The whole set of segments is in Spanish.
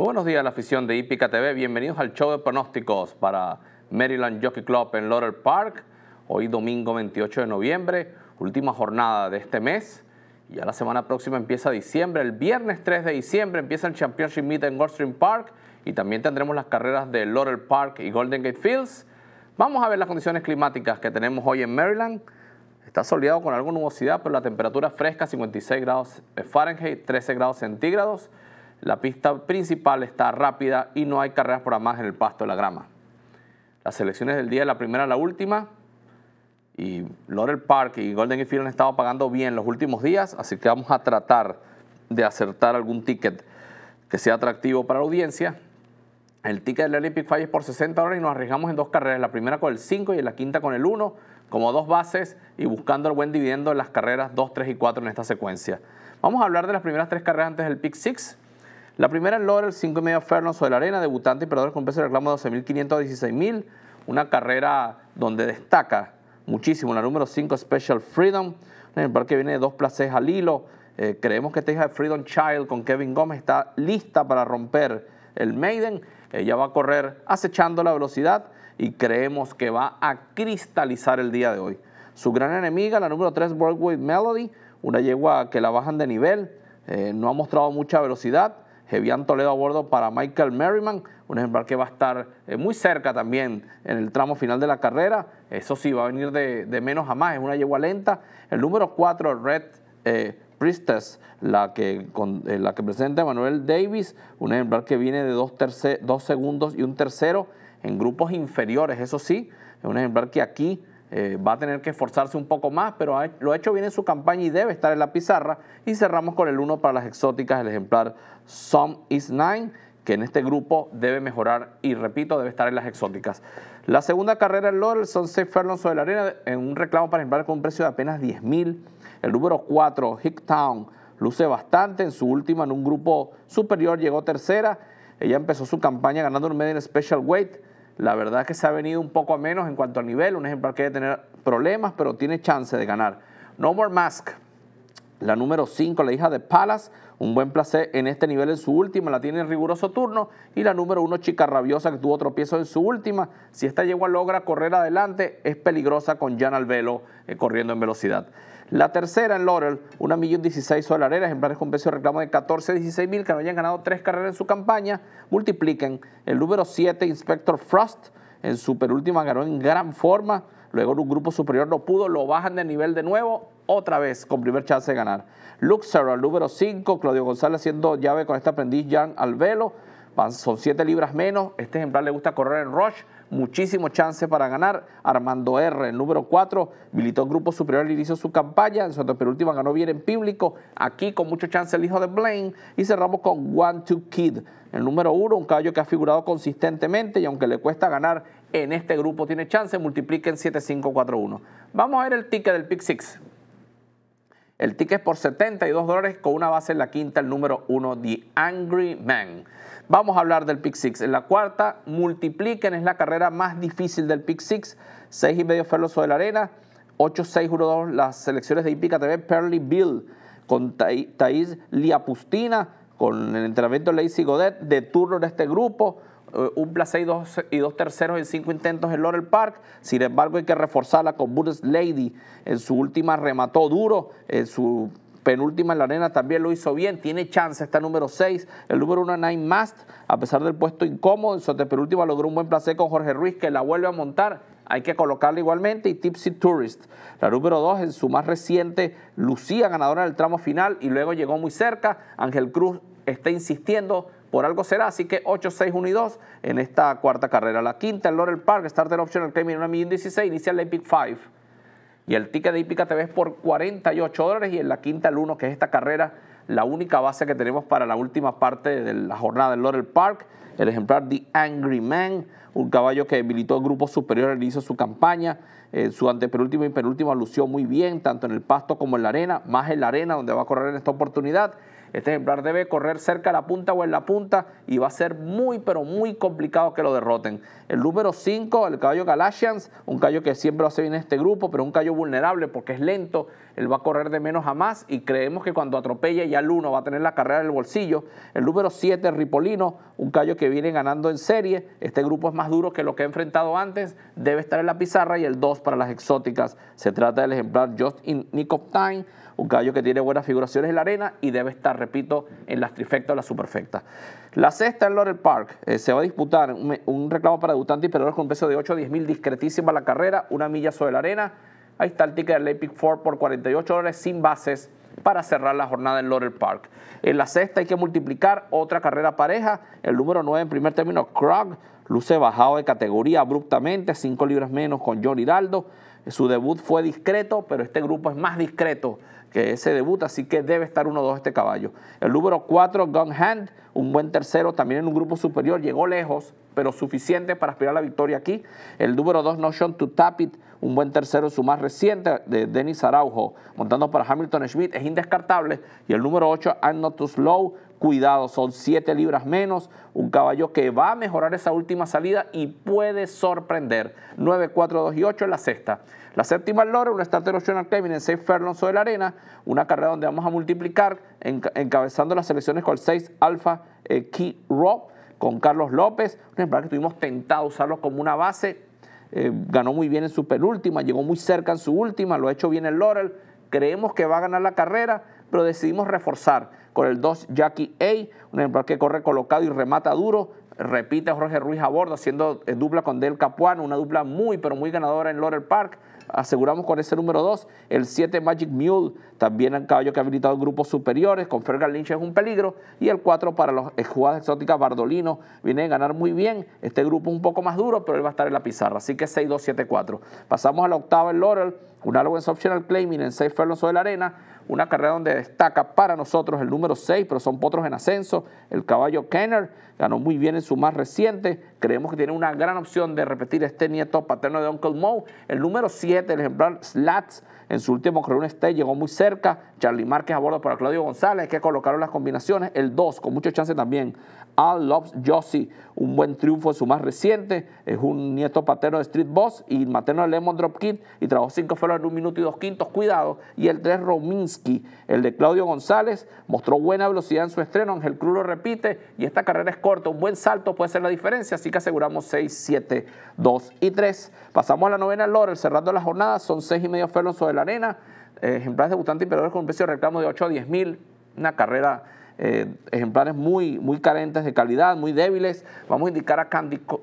Muy buenos días, la afición de Hípica TV. Bienvenidos al show de pronósticos para Maryland Jockey Club en Laurel Park. Hoy domingo 28 de noviembre, última jornada de este mes. Y Ya la semana próxima empieza diciembre. El viernes 3 de diciembre empieza el Championship Meet en Goldstream Park y también tendremos las carreras de Laurel Park y Golden Gate Fields. Vamos a ver las condiciones climáticas que tenemos hoy en Maryland. Está soleado con algo nubosidad, pero la temperatura fresca 56 grados Fahrenheit, 13 grados centígrados. La pista principal está rápida y no hay carreras más en el pasto de la grama. Las selecciones del día, de la primera a la última, y Laurel Park y Golden Field han estado pagando bien los últimos días, así que vamos a tratar de acertar algún ticket que sea atractivo para la audiencia. El ticket del Olympic Five es por 60 horas y nos arriesgamos en dos carreras, la primera con el 5 y la quinta con el 1, como dos bases y buscando el buen dividendo en las carreras 2, 3 y 4 en esta secuencia. Vamos a hablar de las primeras tres carreras antes del pick 6. La primera es Laurel, medio Fernando sobre la arena, debutante y perdedor con peso de reclamo de 12.516.000. Una carrera donde destaca muchísimo la número 5 Special Freedom, en el parque viene de dos places al hilo. Eh, creemos que esta de Freedom Child con Kevin Gómez está lista para romper el Maiden. Ella va a correr acechando la velocidad y creemos que va a cristalizar el día de hoy. Su gran enemiga, la número 3 Broadway Melody, una yegua que la bajan de nivel, eh, no ha mostrado mucha velocidad Jevian Toledo a bordo para Michael Merriman, un ejemplar que va a estar eh, muy cerca también en el tramo final de la carrera. Eso sí, va a venir de, menos a más, es una yegua lenta. El número 4, Red eh, Priestess, la que, eh, la que presenta Manuel Davis, un ejemplar que viene de dos, dos segundos y un tercero en grupos inferiores, eso sí, es un ejemplar que aquí eh, va a tener que esforzarse un poco más, pero lo ha hecho bien en su campaña y debe estar en la pizarra. Y cerramos con el 1 para las exóticas, el ejemplar Some is Nine, que en este grupo debe mejorar y, repito, debe estar en las exóticas. La segunda carrera en Laurel son Fernando sobre la arena en un reclamo para ejemplar con un precio de apenas 10 mil. El número 4, Hicktown, luce bastante en su última en un grupo superior, llegó tercera. Ella empezó su campaña ganando un en special weight la verdad es que se ha venido un poco a menos en cuanto a nivel, un ejemplo que debe tener problemas, pero tiene chance de ganar. No More Mask, la número 5, la hija de Palas, un buen placer en este nivel en su última, la tiene en riguroso turno. Y la número 1, Chica Rabiosa, que tuvo piezo en su última. Si esta yegua logra correr adelante, es peligrosa con Jan al velo eh, corriendo en velocidad. La tercera en Laurel, una millón 16 en ejemplares con precio de reclamo de 14 16 mil, que no hayan ganado tres carreras en su campaña, multipliquen. El número 7, Inspector Frost, en su penúltima ganó en gran forma, luego en un grupo superior no pudo, lo bajan de nivel de nuevo otra vez con primer chance de ganar. Luxor al número 5, Claudio González haciendo llave con este aprendiz Jan Alvelo. Son 7 libras menos. Este ejemplar le gusta correr en Rush. Muchísimo chance para ganar. Armando R, el número 4, militó en grupo superior al inicio su campaña. En su penúltima ganó bien en público. Aquí con mucho chance el hijo de Blaine. Y cerramos con One Two Kid, el número 1, un caballo que ha figurado consistentemente y aunque le cuesta ganar en este grupo tiene chance. Multipliquen 7-5-4-1. Vamos a ver el ticket del Pick 6. El ticket por 72 dólares con una base en la quinta, el número uno, The Angry Man. Vamos a hablar del Pick Six. En la cuarta, multipliquen, es la carrera más difícil del Pick Six. 6 y medio Feloso de la arena. 8-6-1-2 las selecciones de Ipica TV, Pearly Bill con Thais Liapustina, con el entrenamiento de Lacey Godet, de turno en este grupo. Eh, un placer y dos, y terceros en cinco intentos en Laurel Park. Sin embargo, hay que reforzarla con burris Lady. En su última remató duro, en su penúltima en la arena también lo hizo bien, tiene chance, está número 6, el número 1 Nine Mast, a pesar del puesto incómodo, en su penúltima logró un buen placer con Jorge Ruiz que la vuelve a montar. Hay que colocarla igualmente y Tipsy Tourist. La número dos en su más reciente lucía ganadora del tramo final y luego llegó muy cerca. Ángel Cruz está insistiendo, por algo será, así que 8, 6, 1 y 2 en esta cuarta carrera. La quinta, el Laurel Park, Starter Optional Claiming en una millón 16, inicia el Epic 5. Y el ticket de Ipica te es por 48 dólares y en la quinta, el 1, que es esta carrera, la única base que tenemos para la última parte de la jornada del Laurel Park, el ejemplar The Angry Man, un caballo que militó el grupo superior al su campaña. Eh, su antepenúltima y penúltima lució muy bien, tanto en el pasto como en la arena, más en la arena donde va a correr en esta oportunidad. Este ejemplar debe correr cerca a la punta o en la punta y va a ser muy, pero muy complicado que lo derroten. El número 5, el caballo Galashians, un caballo que siempre lo hace bien este grupo, pero un caballo vulnerable porque es lento, él va a correr de menos a más y creemos que cuando atropelle ya el 1 va a tener la carrera en el bolsillo. El número 7, Ripolino, un caballo que viene ganando en serie, este grupo es más duro que lo que ha enfrentado antes, debe estar en la pizarra y el 2 para las exóticas. Se trata del ejemplar Just in Nick of Time, un caballo que tiene buenas figuraciones en la arena y debe estar repito, en las trifectas o las superfecta La sexta en Laurel Park eh, se va a disputar un, reclamo para debutantes y perdedores con un peso de 8 a 10 mil, discretísima la carrera, una milla sobre la arena. Ahí está el ticket del Epic Four por 48 dólares sin bases para cerrar la jornada en Laurel Park. En la sexta hay que multiplicar otra carrera pareja. El número 9 en primer término, Krug, luce bajado de categoría abruptamente, 5 libras menos con John Hiraldo. Su debut fue discreto, pero este grupo es más discreto que ese debut, así que debe estar 1 dos este caballo. El número 4, Gun Hand, un buen tercero, también en un grupo superior, llegó lejos, pero suficiente para aspirar a la victoria aquí. El número 2, Notion to Tap It, un buen tercero, su más reciente, de Denis Araujo, montando para Hamilton Schmidt, es indescartable. Y el número 8, I'm Not Too Slow, cuidado, son 7 libras menos, un caballo que va a mejorar esa última salida y puede sorprender. 9, 4, 2 y 8 en la sexta. La séptima el loro, un starter optional en 6 Ferlonso de la Arena, una carrera donde vamos a multiplicar, encabezando las selecciones con el 6 Alfa eh, Key Rock, con Carlos López, un ejemplar que estuvimos tentados a usarlo como una base, eh, ganó muy bien en su penúltima, llegó muy cerca en su última, lo ha hecho bien el Laurel. Creemos que va a ganar la carrera, pero decidimos reforzar con el 2 Jackie A, un ejemplar que corre colocado y remata duro. Repite Jorge Ruiz a bordo, haciendo eh, dupla con Del Capuano, una dupla muy, pero muy ganadora en Laurel Park aseguramos con ese número 2. El 7 Magic Mule, también el caballo que ha habilitado grupos superiores, con Fergal Lynch es un peligro. Y el 4 para los jugadas exóticas Bardolino, viene a ganar muy bien. Este grupo es un poco más duro, pero él va a estar en la pizarra. Así que 6-2-7-4. Pasamos a la octava, el Laurel, un algo en optional claiming en 6 Furlongs de la arena una carrera donde destaca para nosotros el número 6, pero son potros en ascenso, el caballo Kenner, ganó muy bien en su más reciente, creemos que tiene una gran opción de repetir este nieto paterno de Uncle Moe, el número 7, el ejemplar Slats, en su último un llegó muy cerca, Charlie Márquez a bordo para Claudio González, que colocaron las combinaciones, el 2, con mucha chance también, Al Loves Josie, un buen triunfo en su más reciente, es un nieto paterno de Street Boss y materno de Lemon Drop Kid, y trabajó 5 felos en un minuto y dos quintos, cuidado, y el 3, Romins el de Claudio González mostró buena velocidad en su estreno, Ángel Cruz lo repite y esta carrera es corta, un buen salto puede ser la diferencia, así que aseguramos 6, 7, 2 y 3. Pasamos a la novena Laurel, cerrando la jornada, son 6 y medio sobre la arena, eh, ejemplares debutantes y perdedores con un precio de reclamo de 8 a 10 mil, una carrera eh, ejemplares muy, muy carentes de calidad, muy débiles. Vamos a indicar a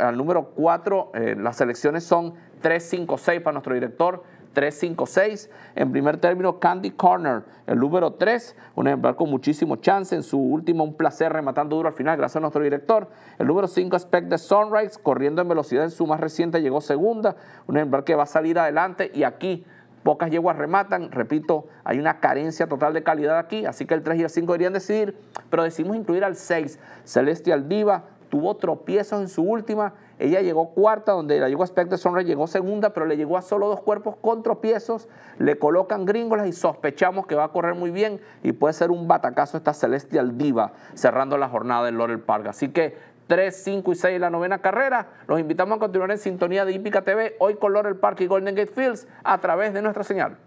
al número 4, eh, las selecciones son 3, 5, 6 para nuestro director. 356. En primer término, Candy Corner, el número 3, un ejemplar con muchísimo chance. En su último, un placer rematando duro al final, gracias a nuestro director. El número 5, Aspect de Sunrise, corriendo en velocidad en su más reciente, llegó segunda. Un ejemplar que va a salir adelante y aquí pocas yeguas rematan, repito, hay una carencia total de calidad aquí, así que el 3 y el 5 deberían decidir, pero decimos incluir al 6, Celestial Diva, tuvo tropiezos en su última ella llegó cuarta, donde la llegó Spectre llegó segunda, pero le llegó a solo dos cuerpos con tropiezos. Le colocan gringolas y sospechamos que va a correr muy bien y puede ser un batacazo esta Celestial Diva cerrando la jornada del Laurel Park. Así que 3, 5 y 6 en la novena carrera. Los invitamos a continuar en sintonía de Ímpica TV, hoy con Laurel Park y Golden Gate Fields, a través de nuestra señal.